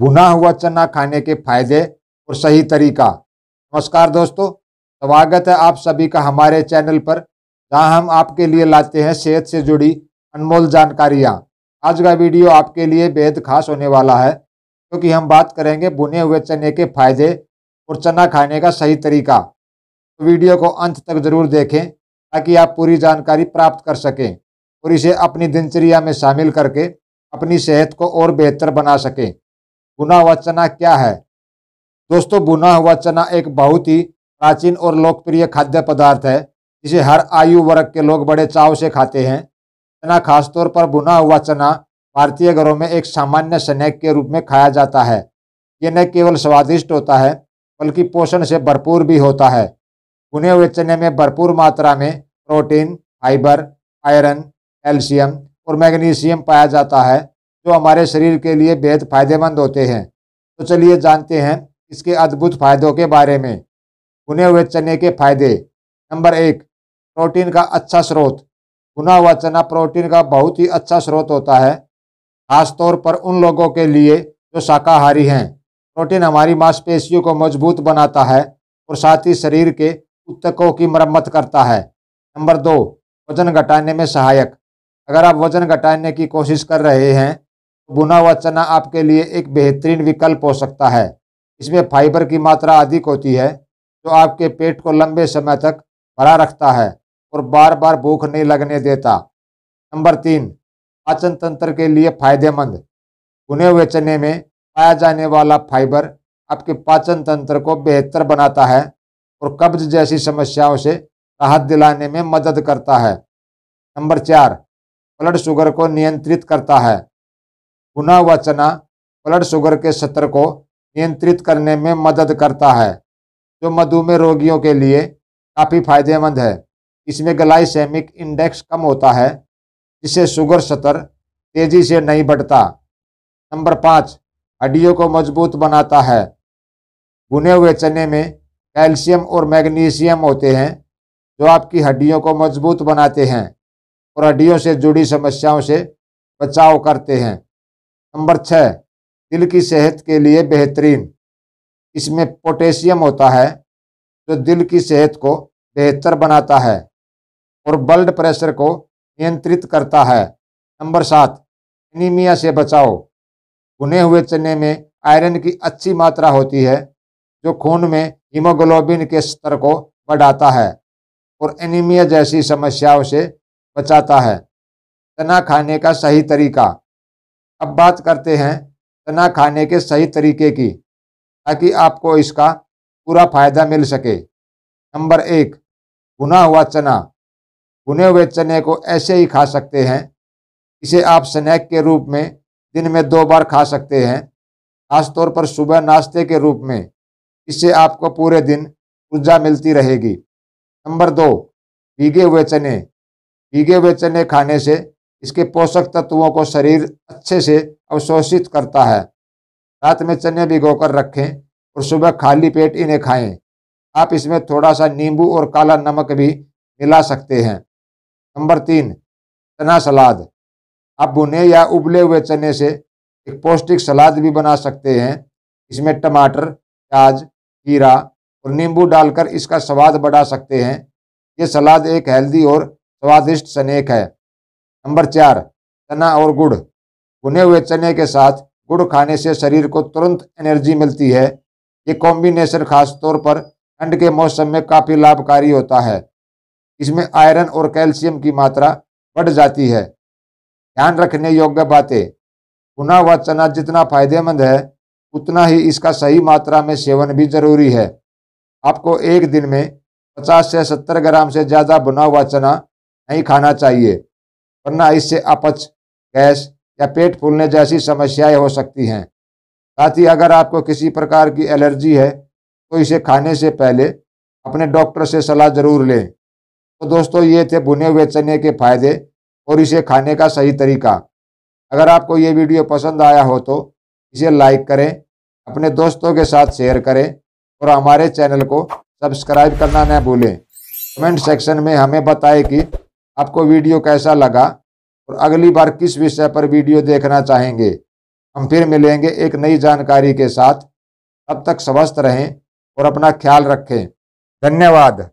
भुना हुआ चना खाने के फायदे और सही तरीका नमस्कार दोस्तों स्वागत है आप सभी का हमारे चैनल पर जहां हम आपके लिए लाते हैं सेहत से जुड़ी अनमोल जानकारियां आज का वीडियो आपके लिए बेहद खास होने वाला है क्योंकि हम बात करेंगे बुने हुए चने के फायदे और चना खाने का सही तरीका तो वीडियो को अंत तक जरूर देखें ताकि आप पूरी जानकारी प्राप्त कर सकें और इसे अपनी दिनचर्या में शामिल करके अपनी सेहत को और बेहतर बना सकें बुना हुआ चना क्या है दोस्तों बुना हुआ चना एक बहुत ही प्राचीन और लोकप्रिय खाद्य पदार्थ है जिसे हर आयु वर्ग के लोग बड़े चाव से खाते हैं चना खासतौर पर बुना हुआ चना भारतीय घरों में एक सामान्य स्नैक के रूप में खाया जाता है ये न केवल स्वादिष्ट होता है बल्कि पोषण से भरपूर भी होता है बुने हुए चने में भरपूर मात्रा में प्रोटीन फाइबर आयरन कैल्शियम और मैग्नीशियम पाया जाता है जो तो हमारे शरीर के लिए बेहद फायदेमंद होते हैं तो चलिए जानते हैं इसके अद्भुत फायदों के बारे में भुने हुए चने के फायदे नंबर एक प्रोटीन का अच्छा स्रोत भुना हुआ चना प्रोटीन का बहुत ही अच्छा स्रोत होता है खासतौर पर उन लोगों के लिए जो शाकाहारी हैं प्रोटीन हमारी मांसपेशियों को मजबूत बनाता है और साथ ही शरीर के उत्तकों की मरम्मत करता है नंबर दो वजन घटाने में सहायक अगर आप वजन घटाने की कोशिश कर रहे हैं बुना हुआ चना आपके लिए एक बेहतरीन विकल्प हो सकता है इसमें फाइबर की मात्रा अधिक होती है जो आपके पेट को लंबे समय तक भरा रखता है और बार बार भूख नहीं लगने देता नंबर तीन पाचन तंत्र के लिए फायदेमंद भुने हुए चने में पाया जाने वाला फाइबर आपके पाचन तंत्र को बेहतर बनाता है और कब्ज जैसी समस्याओं से राहत दिलाने में मदद करता है नंबर चार ब्लड शुगर को नियंत्रित करता है भुना हुआ चना ब्लड शुगर के स्तर को नियंत्रित करने में मदद करता है जो मधुमेह रोगियों के लिए काफ़ी फायदेमंद है इसमें ग्लाइसेमिक इंडेक्स कम होता है जिससे शुगर स्तर तेजी से नहीं बढ़ता नंबर पाँच हड्डियों को मजबूत बनाता है भुने हुए चने में कैल्शियम और मैग्नीशियम होते हैं जो आपकी हड्डियों को मजबूत बनाते हैं और हड्डियों से जुड़ी समस्याओं से बचाव करते हैं नंबर छः दिल की सेहत के लिए बेहतरीन इसमें पोटेशियम होता है जो दिल की सेहत को बेहतर बनाता है और ब्लड प्रेशर को नियंत्रित करता है नंबर सात एनीमिया से बचाओ भुने हुए चने में आयरन की अच्छी मात्रा होती है जो खून में हीमोग्लोबिन के स्तर को बढ़ाता है और एनीमिया जैसी समस्याओं से बचाता है चना खाने का सही तरीका अब बात करते हैं चना खाने के सही तरीके की ताकि आपको इसका पूरा फायदा मिल सके नंबर एक भुना हुआ चना भुने हुए चने को ऐसे ही खा सकते हैं इसे आप स्नैक के रूप में दिन में दो बार खा सकते हैं खासतौर पर सुबह नाश्ते के रूप में इससे आपको पूरे दिन ऊर्जा मिलती रहेगी नंबर दो भीगे हुए चने भीगे हुए चने खाने से इसके पोषक तत्वों को शरीर अच्छे से अवशोषित करता है रात में चने भिगोकर रखें और सुबह खाली पेट इन्हें खाएं आप इसमें थोड़ा सा नींबू और काला नमक भी मिला सकते हैं नंबर तीन चना सलाद आप भुने या उबले हुए चने से एक पौष्टिक सलाद भी बना सकते हैं इसमें टमाटर प्याज खीरा और नींबू डालकर इसका स्वाद बढ़ा सकते हैं ये सलाद एक हेल्दी और स्वादिष्ट स्नेक है नंबर चार चना और गुड़ भुने हुए चने के साथ गुड़ खाने से शरीर को तुरंत एनर्जी मिलती है ये कॉम्बिनेशन खासतौर पर ठंड के मौसम में काफ़ी लाभकारी होता है इसमें आयरन और कैल्शियम की मात्रा बढ़ जाती है ध्यान रखने योग्य बातें भुना हुआ चना जितना फायदेमंद है उतना ही इसका सही मात्रा में सेवन भी जरूरी है आपको एक दिन में 50 से 70 ग्राम से ज़्यादा भुना हुआ चना नहीं खाना चाहिए वरना इससे अपच गैस या पेट फूलने जैसी समस्याएं हो सकती हैं साथ ही अगर आपको किसी प्रकार की एलर्जी है तो इसे खाने से पहले अपने डॉक्टर से सलाह ज़रूर लें तो दोस्तों ये थे भुने हुए चने के फायदे और इसे खाने का सही तरीका अगर आपको ये वीडियो पसंद आया हो तो इसे लाइक करें अपने दोस्तों के साथ शेयर करें और हमारे चैनल को सब्सक्राइब करना न भूलें कमेंट सेक्शन में हमें बताएं कि आपको वीडियो कैसा लगा और अगली बार किस विषय पर वीडियो देखना चाहेंगे हम फिर मिलेंगे एक नई जानकारी के साथ तब तक स्वस्थ रहें और अपना ख्याल रखें धन्यवाद